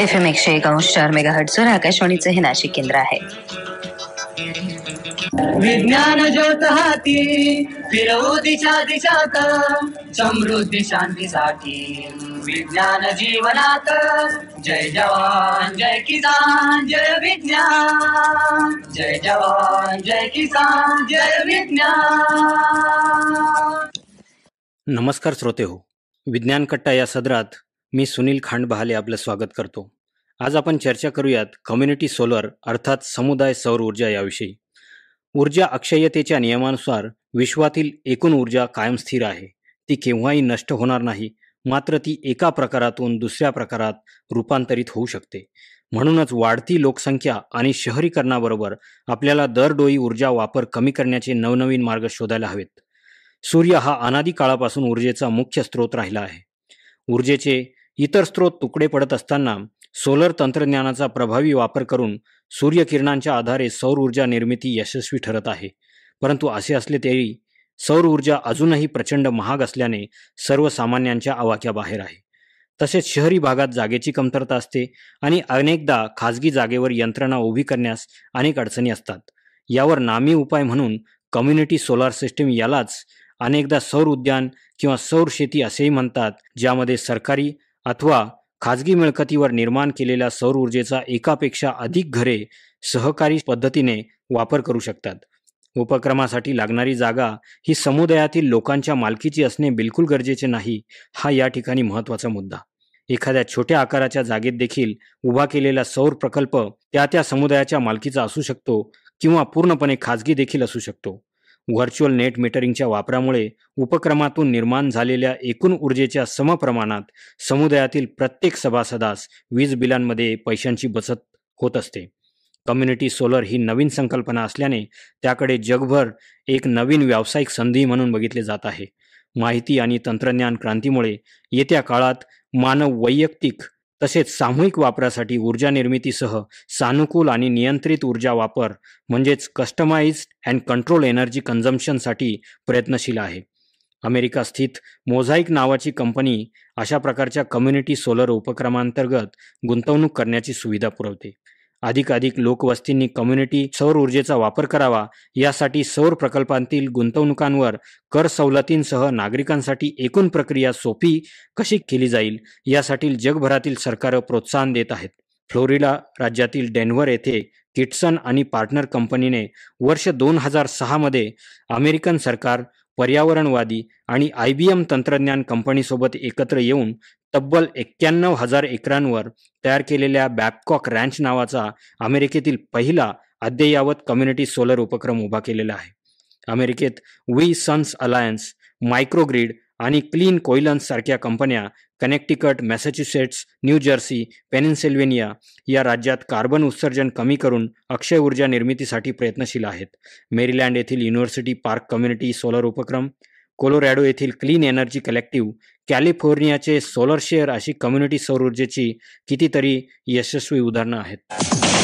F M एकशे एकावन्न चार मेगा हटसर आकाशवाणीचं हे नाशिक केंद्र आहे विज्ञान ज्योत हाती फिरवू दिशा दिशात समृद्धी शांतीसाठी विज्ञान जीवनात जय जवान जय किसान जय विज्ञान जय जवान जय किसान जय विज्ञान नमस्कार श्रोते हो विज्ञान कट्टा या सदरात मी सुनील खांडबहाले आपलं स्वागत करतो आज आपण चर्चा करूयात कम्युनिटी सोलर अर्थात समुदाय सौर ऊर्जा याविषयी ऊर्जा अक्षयतेच्या नियमानुसार विश्वातील एकूण ऊर्जा कायम स्थिर आहे ती केव्हाही नष्ट होणार नाही मात्र ती एका प्रकारातून दुसऱ्या प्रकारात रूपांतरित होऊ शकते म्हणूनच वाढती लोकसंख्या आणि शहरीकरणाबरोबर आपल्याला दरडोई ऊर्जा वापर कमी करण्याचे नवनवीन मार्ग शोधायला हवेत सूर्य हा अनादी काळापासून ऊर्जेचा मुख्य स्रोत राहिला आहे ऊर्जेचे इतर स्रोत तुकडे पडत असताना सोलर तंत्रज्ञानाचा प्रभावी वापर करून सूर्यकिरणांच्या आधारे सौर ऊर्जा निर्मिती यशस्वी ठरत आहे परंतु असे असले तरी सौर ऊर्जा अजूनही प्रचंड महाग असल्याने सर्वसामान्यांच्या बाहेर आहे तसेच शहरी भागात जागेची कमतरता असते आणि अनेकदा खाजगी जागेवर यंत्रणा उभी करण्यास अनेक अडचणी असतात यावर नामी उपाय म्हणून कम्युनिटी सोलार सिस्टीम यालाच अनेकदा सौर उद्यान किंवा सौर शेती असेही म्हणतात ज्यामध्ये सरकारी अथवा खाजगी मिळकतीवर निर्माण केलेल्या सौर ऊर्जेचा एकापेक्षा अधिक घरे सहकारी पद्धतीने वापर करू शकतात उपक्रमासाठी लागणारी जागा ही समुदायातील लोकांच्या मालकीची असणे बिलकुल गरजेचे नाही हा या ठिकाणी महत्त्वाचा मुद्दा एखाद्या छोट्या आकाराच्या जागेत देखील उभा केलेला सौर प्रकल्प त्या त्या समुदायाच्या मालकीचा असू शकतो किंवा पूर्णपणे खाजगी देखील असू शकतो व्हर्च्युअल नेट मीटरिंगच्या वापरामुळे उपक्रमातून निर्माण झालेल्या एकूण ऊर्जेच्या समप्रमाणात समुदायातील प्रत्येक सभासदास वीज बिलांमध्ये पैशांची बचत होत असते कम्युनिटी सोलर ही नवीन संकल्पना असल्याने त्याकडे जगभर एक नवीन व्यावसायिक संधी म्हणून बघितले जात आहे माहिती आणि तंत्रज्ञान क्रांतीमुळे येत्या काळात मानव वैयक्तिक तसेच सामूहिक वापरासाठी ऊर्जा निर्मितीसह सानुकूल आणि नियंत्रित ऊर्जा वापर म्हणजेच कस्टमाइज अँड कंट्रोल एनर्जी कन्झम्पशनसाठी प्रयत्नशील आहे अमेरिका स्थित मोझाईक नावाची कंपनी अशा प्रकारच्या कम्युनिटी सोलर उपक्रमांतर्गत गुंतवणूक करण्याची सुविधा पुरवते अधिकाधिक लोकवस्तींनी कम्युनिटी सौर ऊर्जेचा वापर करावा यासाठी सौर प्रकल्पांतील गुंतवणुकांवर कर सवलतींसह नागरिकांसाठी एकूण प्रक्रिया सोपी कशी केली जाईल यासाठी जगभरातील सरकारं प्रोत्साहन देत आहेत फ्लोरिडा राज्यातील डेन्व्हर येथे किटसन आणि पार्टनर कंपनीने वर्ष दोन हजार सहामध्ये अमेरिकन सरकार पर्यावरणवादी आणि आय बी एम तंत्रज्ञान कंपनीसोबत एकत्र येऊन तब्बल एक्क्याण्णव हजार एकरांवर तयार केलेल्या बॅपकॉक रँच नावाचा अमेरिकेतील पहिला अद्ययावत कम्युनिटी सोलर उपक्रम उभा केलेला आहे अमेरिकेत वी सन्स अलायन्स मायक्रोग्रीड आणि क्लीन कोयलन्स सारख्या कंपन्या Connecticut Massachusetts New Jersey Pennsylvania या राज्यात कार्बन उत्सर्जन कमी करून अक्षय ऊर्जा निर्मितीसाठी प्रयत्नशील आहेत मेरीलँड येथील युनिव्हर्सिटी पार्क कम्युनिटी सोलर उपक्रम कोलोरॅडो येथील क्लीन एनर्जी कलेक्टिव्ह कॅलिफोर्नियाचे सोलर शेअर अशी कम्युनिटी सौर ऊर्जेची कितीतरी यशस्वी उदाहरणं आहेत